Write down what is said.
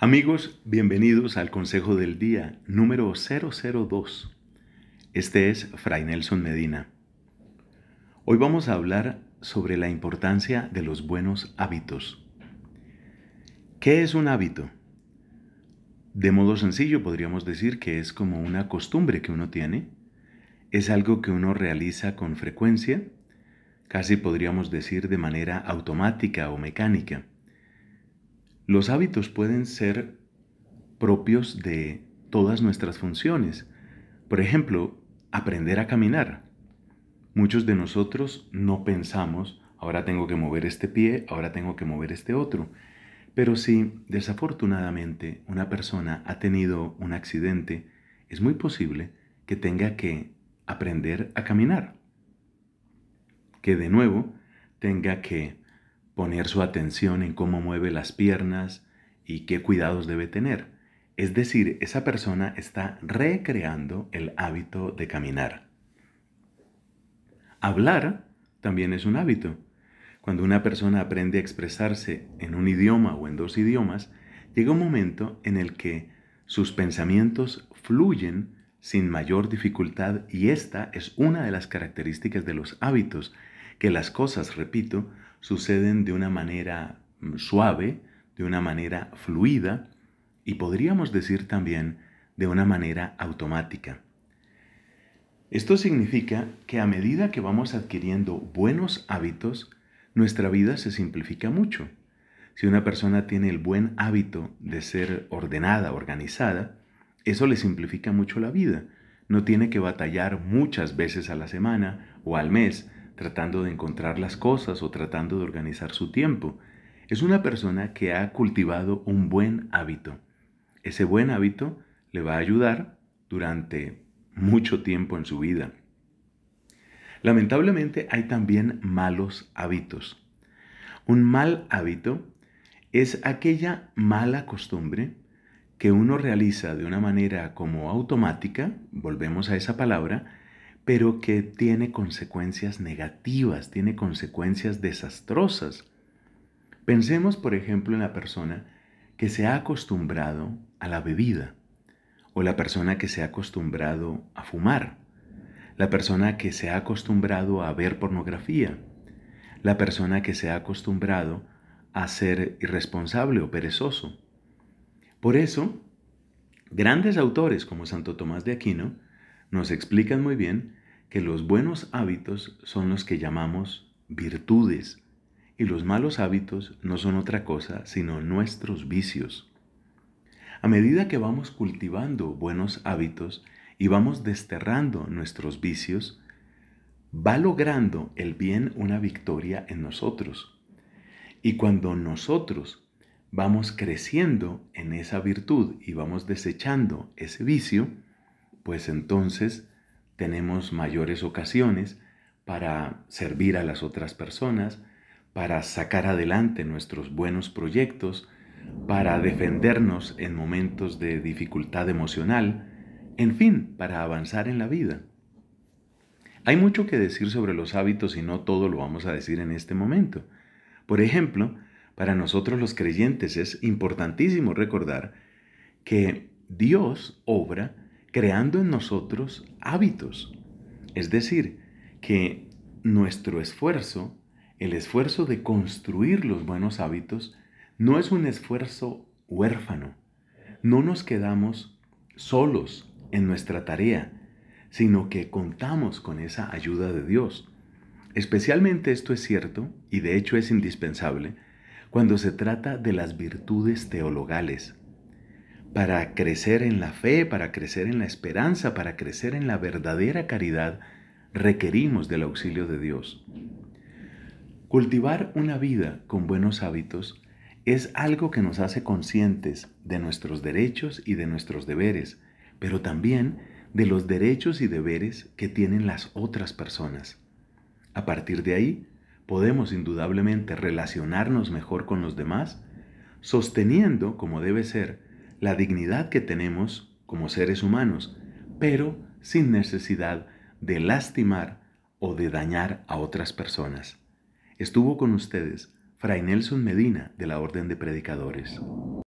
Amigos, bienvenidos al Consejo del Día número 002. Este es Fray Nelson Medina. Hoy vamos a hablar sobre la importancia de los buenos hábitos. ¿Qué es un hábito? De modo sencillo podríamos decir que es como una costumbre que uno tiene, es algo que uno realiza con frecuencia, casi podríamos decir de manera automática o mecánica. Los hábitos pueden ser propios de todas nuestras funciones. Por ejemplo, aprender a caminar. Muchos de nosotros no pensamos, ahora tengo que mover este pie, ahora tengo que mover este otro. Pero si desafortunadamente una persona ha tenido un accidente, es muy posible que tenga que aprender a caminar. Que de nuevo tenga que poner su atención en cómo mueve las piernas y qué cuidados debe tener. Es decir, esa persona está recreando el hábito de caminar. Hablar también es un hábito. Cuando una persona aprende a expresarse en un idioma o en dos idiomas, llega un momento en el que sus pensamientos fluyen sin mayor dificultad y esta es una de las características de los hábitos, que las cosas, repito, suceden de una manera mm, suave, de una manera fluida y podríamos decir también de una manera automática. Esto significa que a medida que vamos adquiriendo buenos hábitos, nuestra vida se simplifica mucho. Si una persona tiene el buen hábito de ser ordenada, organizada, eso le simplifica mucho la vida. No tiene que batallar muchas veces a la semana o al mes tratando de encontrar las cosas o tratando de organizar su tiempo. Es una persona que ha cultivado un buen hábito. Ese buen hábito le va a ayudar durante mucho tiempo en su vida. Lamentablemente hay también malos hábitos. Un mal hábito es aquella mala costumbre que uno realiza de una manera como automática, volvemos a esa palabra, pero que tiene consecuencias negativas, tiene consecuencias desastrosas. Pensemos, por ejemplo, en la persona que se ha acostumbrado a la bebida, o la persona que se ha acostumbrado a fumar, la persona que se ha acostumbrado a ver pornografía, la persona que se ha acostumbrado a ser irresponsable o perezoso. Por eso, grandes autores como Santo Tomás de Aquino nos explican muy bien que los buenos hábitos son los que llamamos virtudes y los malos hábitos no son otra cosa sino nuestros vicios. A medida que vamos cultivando buenos hábitos y vamos desterrando nuestros vicios, va logrando el bien una victoria en nosotros. Y cuando nosotros vamos creciendo en esa virtud y vamos desechando ese vicio, pues entonces tenemos mayores ocasiones para servir a las otras personas, para sacar adelante nuestros buenos proyectos, para defendernos en momentos de dificultad emocional, en fin, para avanzar en la vida. Hay mucho que decir sobre los hábitos y no todo lo vamos a decir en este momento. Por ejemplo, para nosotros los creyentes es importantísimo recordar que Dios obra creando en nosotros hábitos. Es decir, que nuestro esfuerzo, el esfuerzo de construir los buenos hábitos, no es un esfuerzo huérfano. No nos quedamos solos en nuestra tarea, sino que contamos con esa ayuda de Dios. Especialmente esto es cierto, y de hecho es indispensable, cuando se trata de las virtudes teologales, para crecer en la fe, para crecer en la esperanza, para crecer en la verdadera caridad, requerimos del auxilio de Dios. Cultivar una vida con buenos hábitos es algo que nos hace conscientes de nuestros derechos y de nuestros deberes, pero también de los derechos y deberes que tienen las otras personas. A partir de ahí, podemos indudablemente relacionarnos mejor con los demás, sosteniendo, como debe ser, la dignidad que tenemos como seres humanos, pero sin necesidad de lastimar o de dañar a otras personas. Estuvo con ustedes Fray Nelson Medina de la Orden de Predicadores.